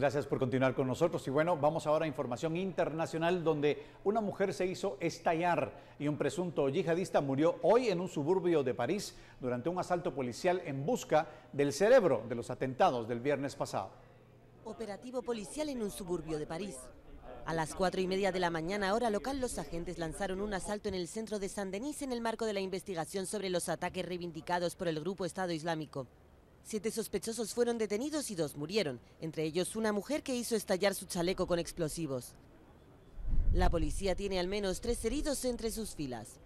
Gracias por continuar con nosotros. Y bueno, vamos ahora a información internacional donde una mujer se hizo estallar y un presunto yihadista murió hoy en un suburbio de París durante un asalto policial en busca del cerebro de los atentados del viernes pasado. Operativo policial en un suburbio de París. A las cuatro y media de la mañana, hora local, los agentes lanzaron un asalto en el centro de San Denis en el marco de la investigación sobre los ataques reivindicados por el Grupo Estado Islámico. Siete sospechosos fueron detenidos y dos murieron, entre ellos una mujer que hizo estallar su chaleco con explosivos. La policía tiene al menos tres heridos entre sus filas.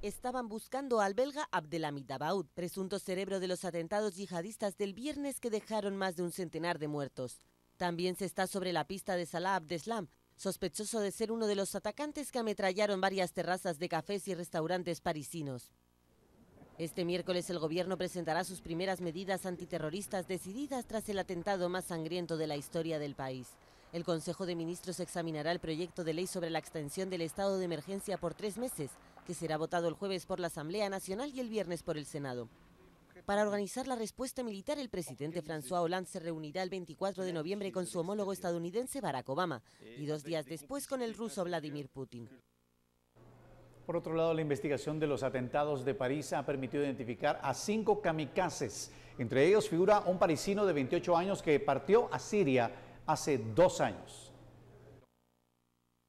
Estaban buscando al belga Abdelhamid Dabaoud, presunto cerebro de los atentados yihadistas del viernes que dejaron más de un centenar de muertos. También se está sobre la pista de Salah Abdeslam, sospechoso de ser uno de los atacantes que ametrallaron varias terrazas de cafés y restaurantes parisinos. Este miércoles el gobierno presentará sus primeras medidas antiterroristas decididas tras el atentado más sangriento de la historia del país. El Consejo de Ministros examinará el proyecto de ley sobre la extensión del estado de emergencia por tres meses, que será votado el jueves por la Asamblea Nacional y el viernes por el Senado. Para organizar la respuesta militar, el presidente François Hollande se reunirá el 24 de noviembre con su homólogo estadounidense Barack Obama y dos días después con el ruso Vladimir Putin. Por otro lado, la investigación de los atentados de París ha permitido identificar a cinco kamikazes. Entre ellos figura un parisino de 28 años que partió a Siria hace dos años.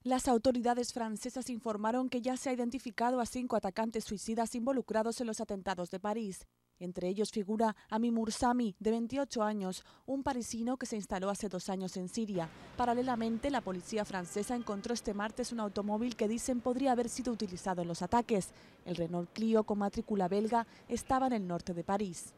Las autoridades francesas informaron que ya se ha identificado a cinco atacantes suicidas involucrados en los atentados de París. Entre ellos figura Ami Mursami, de 28 años, un parisino que se instaló hace dos años en Siria. Paralelamente, la policía francesa encontró este martes un automóvil que dicen podría haber sido utilizado en los ataques. El Renault Clio con matrícula belga estaba en el norte de París.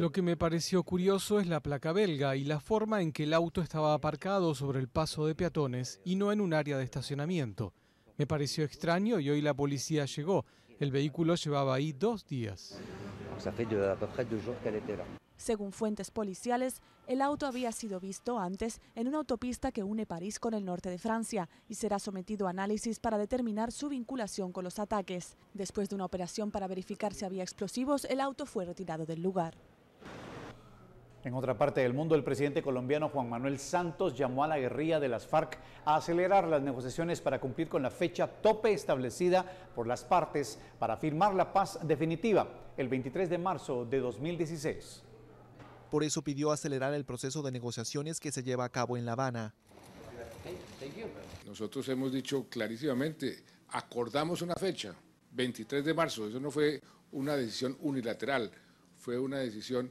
Lo que me pareció curioso es la placa belga y la forma en que el auto estaba aparcado sobre el paso de peatones y no en un área de estacionamiento. Me pareció extraño y hoy la policía llegó. El vehículo llevaba ahí dos días. Según fuentes policiales, el auto había sido visto antes en una autopista que une París con el norte de Francia y será sometido a análisis para determinar su vinculación con los ataques. Después de una operación para verificar si había explosivos, el auto fue retirado del lugar. En otra parte del mundo, el presidente colombiano Juan Manuel Santos llamó a la guerrilla de las FARC a acelerar las negociaciones para cumplir con la fecha tope establecida por las partes para firmar la paz definitiva el 23 de marzo de 2016. Por eso pidió acelerar el proceso de negociaciones que se lleva a cabo en La Habana. Nosotros hemos dicho clarísimamente, acordamos una fecha, 23 de marzo, eso no fue una decisión unilateral, fue una decisión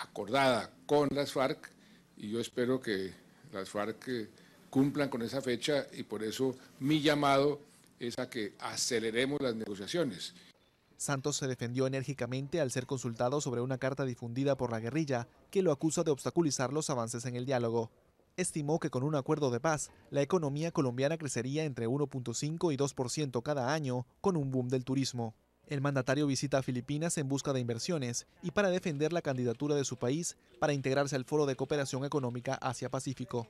acordada con las FARC y yo espero que las FARC eh, cumplan con esa fecha y por eso mi llamado es a que aceleremos las negociaciones. Santos se defendió enérgicamente al ser consultado sobre una carta difundida por la guerrilla que lo acusa de obstaculizar los avances en el diálogo. Estimó que con un acuerdo de paz, la economía colombiana crecería entre 1.5 y 2% cada año con un boom del turismo. El mandatario visita a Filipinas en busca de inversiones y para defender la candidatura de su país para integrarse al Foro de Cooperación Económica Asia-Pacífico.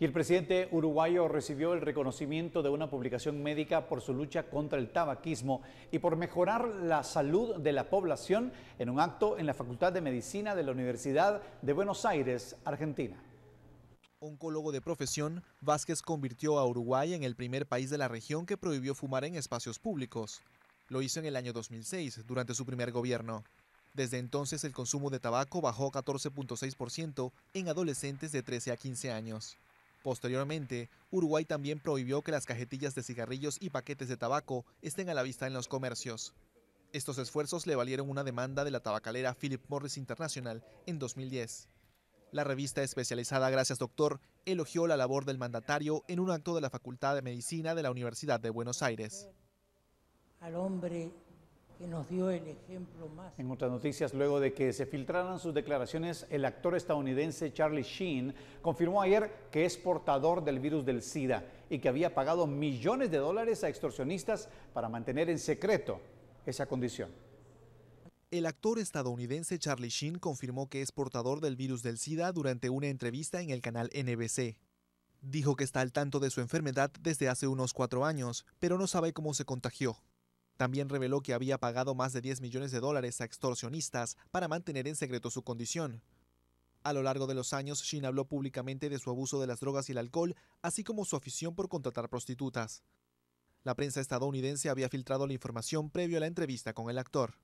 Y el presidente uruguayo recibió el reconocimiento de una publicación médica por su lucha contra el tabaquismo y por mejorar la salud de la población en un acto en la Facultad de Medicina de la Universidad de Buenos Aires, Argentina. Oncólogo de profesión, Vázquez convirtió a Uruguay en el primer país de la región que prohibió fumar en espacios públicos. Lo hizo en el año 2006, durante su primer gobierno. Desde entonces el consumo de tabaco bajó 14.6% en adolescentes de 13 a 15 años. Posteriormente, Uruguay también prohibió que las cajetillas de cigarrillos y paquetes de tabaco estén a la vista en los comercios. Estos esfuerzos le valieron una demanda de la tabacalera Philip Morris International en 2010. La revista especializada Gracias Doctor elogió la labor del mandatario en un acto de la Facultad de Medicina de la Universidad de Buenos Aires. Al hombre que nos dio el ejemplo más. En otras noticias, luego de que se filtraran sus declaraciones, el actor estadounidense Charlie Sheen confirmó ayer que es portador del virus del SIDA y que había pagado millones de dólares a extorsionistas para mantener en secreto esa condición. El actor estadounidense Charlie Sheen confirmó que es portador del virus del SIDA durante una entrevista en el canal NBC. Dijo que está al tanto de su enfermedad desde hace unos cuatro años, pero no sabe cómo se contagió. También reveló que había pagado más de 10 millones de dólares a extorsionistas para mantener en secreto su condición. A lo largo de los años, Sheen habló públicamente de su abuso de las drogas y el alcohol, así como su afición por contratar prostitutas. La prensa estadounidense había filtrado la información previo a la entrevista con el actor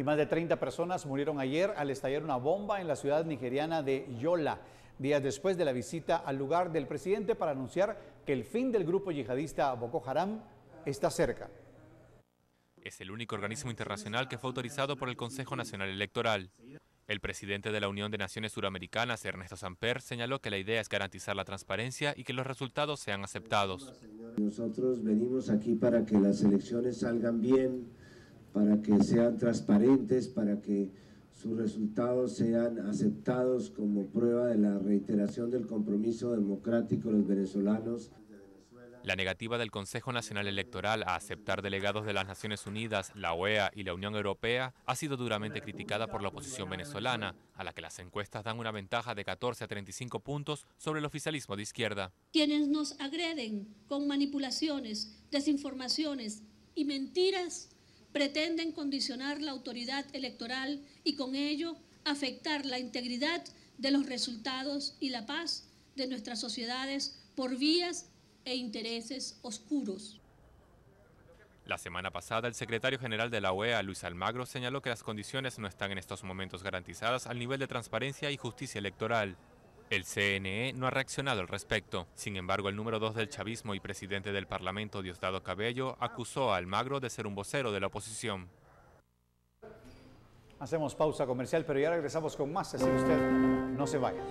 y más de 30 personas murieron ayer al estallar una bomba en la ciudad nigeriana de Yola, días después de la visita al lugar del presidente para anunciar que el fin del grupo yihadista Boko Haram está cerca. Es el único organismo internacional que fue autorizado por el Consejo Nacional Electoral. El presidente de la Unión de Naciones Suramericanas, Ernesto Samper, señaló que la idea es garantizar la transparencia y que los resultados sean aceptados. Nosotros venimos aquí para que las elecciones salgan bien, para que sean transparentes, para que sus resultados sean aceptados como prueba de la reiteración del compromiso democrático de los venezolanos. La negativa del Consejo Nacional Electoral a aceptar delegados de las Naciones Unidas, la OEA y la Unión Europea ha sido duramente criticada por la oposición venezolana, a la que las encuestas dan una ventaja de 14 a 35 puntos sobre el oficialismo de izquierda. Quienes nos agreden con manipulaciones, desinformaciones y mentiras pretenden condicionar la autoridad electoral y con ello afectar la integridad de los resultados y la paz de nuestras sociedades por vías e intereses oscuros. La semana pasada, el secretario general de la OEA, Luis Almagro, señaló que las condiciones no están en estos momentos garantizadas al nivel de transparencia y justicia electoral. El CNE no ha reaccionado al respecto. Sin embargo, el número dos del chavismo y presidente del Parlamento, Diosdado Cabello, acusó a Almagro de ser un vocero de la oposición. Hacemos pausa comercial, pero ya regresamos con más, así usted no se vaya.